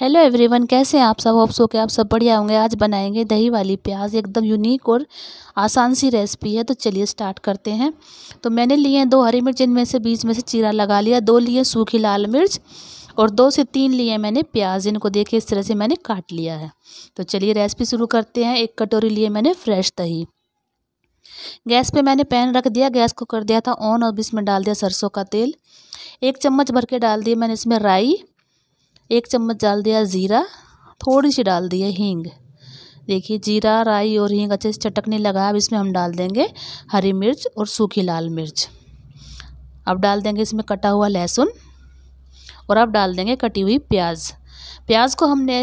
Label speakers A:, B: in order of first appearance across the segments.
A: hello everyone कैसे हैं आप सब होप्स हो के आप सब बढ़िया होंगे आज बनाएंगे दही वाली प्याज एकदम यूनिक और आसान सी रेसिपी है तो चलिए स्टार्ट करते हैं तो मैंने लिए हैं दो हरी मिर्च इनमें से बीच में से चीरा लगा लिया दो लिए सूखी लाल मिर्च और दो से तीन लिए मैंने प्याज इनको देखिए इस तरह से मैंने काट लिया है तो चलिए रेसिपी शुरू करते हैं एक कटोरी लिए मैंने फ्रेश दही गैस पे मैंने पैन रख दिया गैस को कर दिया था ऑन और इसमें डाल दिया सरसों का तेल एक चम्मच भर के डाल दिए मैंने इसमें राई एक चम्मच डाल दिया ज़ीरा थोड़ी सी डाल दी है हींग देखिए जीरा राई और हींग अच्छे से चटकने लगा अब इसमें हम डाल देंगे हरी मिर्च और सूखी लाल मिर्च अब डाल देंगे इसमें कटा हुआ लहसुन और अब डाल देंगे कटी हुई प्याज प्याज को हमने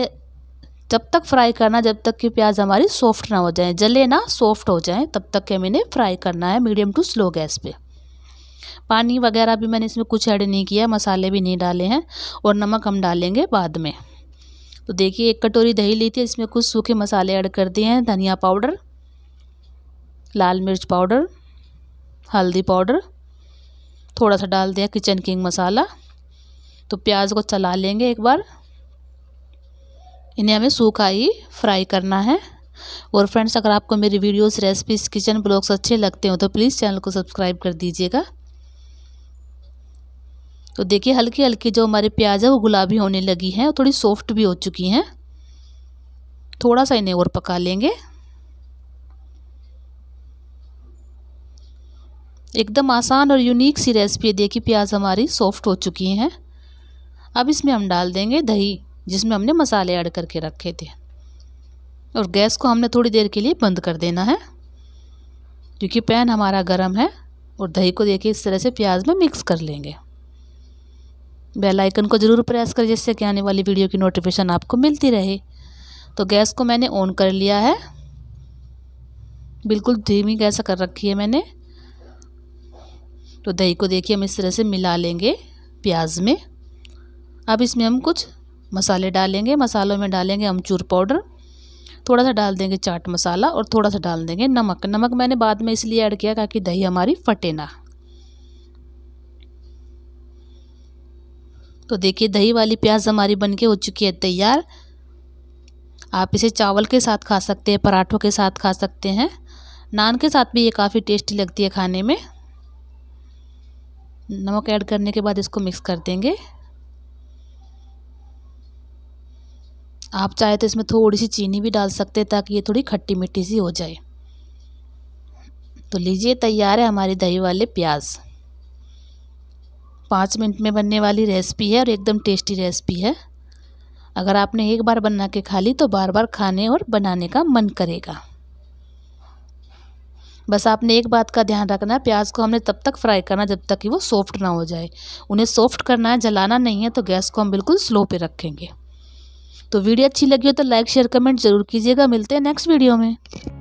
A: जब तक फ्राई करना जब तक कि प्याज हमारी सॉफ्ट ना हो जाए जले ना सॉफ्ट हो जाए तब तक के मैंने फ्राई करना है मीडियम टू स्लो गैस पे पानी वगैरह भी मैंने इसमें कुछ ऐड नहीं किया मसाले भी नहीं डाले हैं और नमक हम डालेंगे बाद में तो देखिए एक कटोरी दही ली थी इसमें कुछ सूखे मसाले ऐड कर दिए हैं धनिया पाउडर लाल मिर्च पाउडर हल्दी पाउडर थोड़ा सा डाल दिया किचन किंग मसाला तो प्याज को चला लेंगे एक बार इन्हें हमें सूखा ही फ्राई करना है और फ्रेंड्स अगर आपको मेरी वीडियोस रेसिपीज़ किचन ब्लॉग्स अच्छे लगते हो तो प्लीज़ चैनल को सब्सक्राइब कर दीजिएगा तो देखिए हल्की हल्की जो हमारे प्याज है वो गुलाबी होने लगी है और थोड़ी सॉफ्ट भी हो चुकी हैं थोड़ा सा इन्हें और पका लेंगे एकदम आसान और यूनिक सी रेसिपी है देखिए प्याज हमारी सॉफ्ट हो चुकी हैं अब इसमें हम डाल देंगे दही जिसमें हमने मसाले ऐड करके रखे थे और गैस को हमने थोड़ी देर के लिए बंद कर देना है क्योंकि पैन हमारा गर्म है और दही को देखिए इस तरह से प्याज में मिक्स कर लेंगे बेल आइकन को ज़रूर प्रेस करें जिससे कि आने वाली वीडियो की नोटिफिकेशन आपको मिलती रहे तो गैस को मैंने ऑन कर लिया है बिल्कुल धीमी गैस कर रखी है मैंने तो दही को देखिए हम इस तरह से मिला लेंगे प्याज में अब इसमें हम कुछ मसाले डालेंगे मसालों में डालेंगे अमचूर पाउडर थोड़ा सा डाल देंगे चाट मसाला और थोड़ा सा डाल देंगे नमक नमक मैंने बाद में इसलिए ऐड किया ताकि दही हमारी फटे ना तो देखिए दही वाली प्याज हमारी बनके हो चुकी है तैयार आप इसे चावल के साथ खा सकते हैं पराठों के साथ खा सकते हैं नान के साथ भी ये काफ़ी टेस्टी लगती है खाने में नमक ऐड करने के बाद इसको मिक्स कर देंगे आप चाहे तो इसमें थोड़ी सी चीनी भी डाल सकते हैं ताकि ये थोड़ी खट्टी मिट्टी सी हो जाए तो लीजिए तैयार है हमारी दही वाले प्याज़ पाँच मिनट में बनने वाली रेसिपी है और एकदम टेस्टी रेसिपी है अगर आपने एक बार बना के खा ली तो बार बार खाने और बनाने का मन करेगा बस आपने एक बात का ध्यान रखना है प्याज को हमने तब तक फ्राई करना जब तक कि वो सॉफ्ट ना हो जाए उन्हें सॉफ्ट करना है जलाना नहीं है तो गैस को हम बिल्कुल स्लो पे रखेंगे तो वीडियो अच्छी लगी हो तो लाइक शेयर कमेंट ज़रूर कीजिएगा मिलते हैं नेक्स्ट वीडियो में